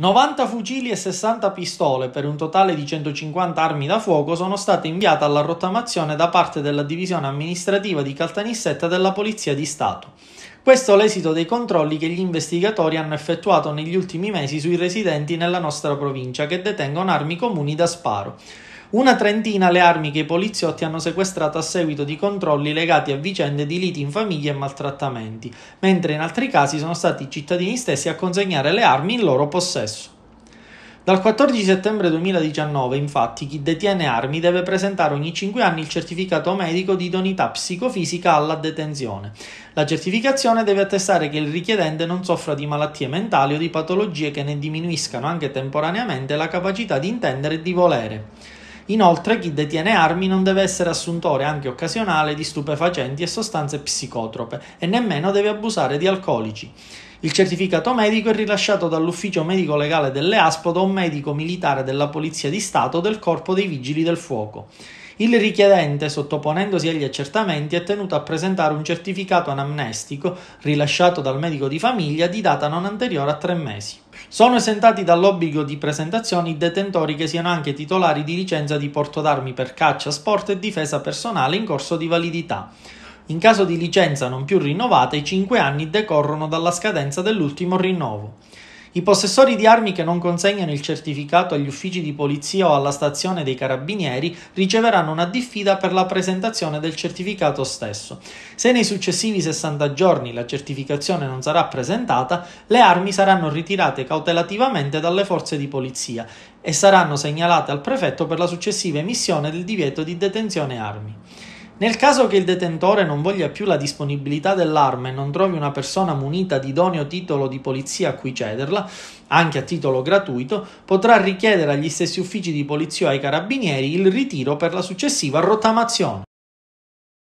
90 fucili e 60 pistole per un totale di 150 armi da fuoco sono state inviate alla rottamazione da parte della divisione amministrativa di Caltanissetta della Polizia di Stato. Questo è l'esito dei controlli che gli investigatori hanno effettuato negli ultimi mesi sui residenti nella nostra provincia che detengono armi comuni da sparo una trentina le armi che i poliziotti hanno sequestrato a seguito di controlli legati a vicende di liti in famiglia e maltrattamenti, mentre in altri casi sono stati i cittadini stessi a consegnare le armi in loro possesso. Dal 14 settembre 2019, infatti, chi detiene armi deve presentare ogni 5 anni il certificato medico di idoneità psicofisica alla detenzione. La certificazione deve attestare che il richiedente non soffra di malattie mentali o di patologie che ne diminuiscano anche temporaneamente la capacità di intendere e di volere. Inoltre chi detiene armi non deve essere assuntore anche occasionale di stupefacenti e sostanze psicotrope e nemmeno deve abusare di alcolici. Il certificato medico è rilasciato dall'ufficio medico legale delle ASPO da un medico militare della Polizia di Stato del Corpo dei Vigili del Fuoco. Il richiedente, sottoponendosi agli accertamenti, è tenuto a presentare un certificato anamnestico rilasciato dal medico di famiglia di data non anteriore a tre mesi. Sono esentati dall'obbligo di presentazione i detentori che siano anche titolari di licenza di porto d'armi per caccia, sport e difesa personale in corso di validità. In caso di licenza non più rinnovata, i 5 anni decorrono dalla scadenza dell'ultimo rinnovo. I possessori di armi che non consegnano il certificato agli uffici di polizia o alla stazione dei carabinieri riceveranno una diffida per la presentazione del certificato stesso. Se nei successivi 60 giorni la certificazione non sarà presentata, le armi saranno ritirate cautelativamente dalle forze di polizia e saranno segnalate al prefetto per la successiva emissione del divieto di detenzione armi. Nel caso che il detentore non voglia più la disponibilità dell'arma e non trovi una persona munita di idoneo titolo di polizia a cui cederla, anche a titolo gratuito, potrà richiedere agli stessi uffici di polizia o ai carabinieri il ritiro per la successiva rottamazione.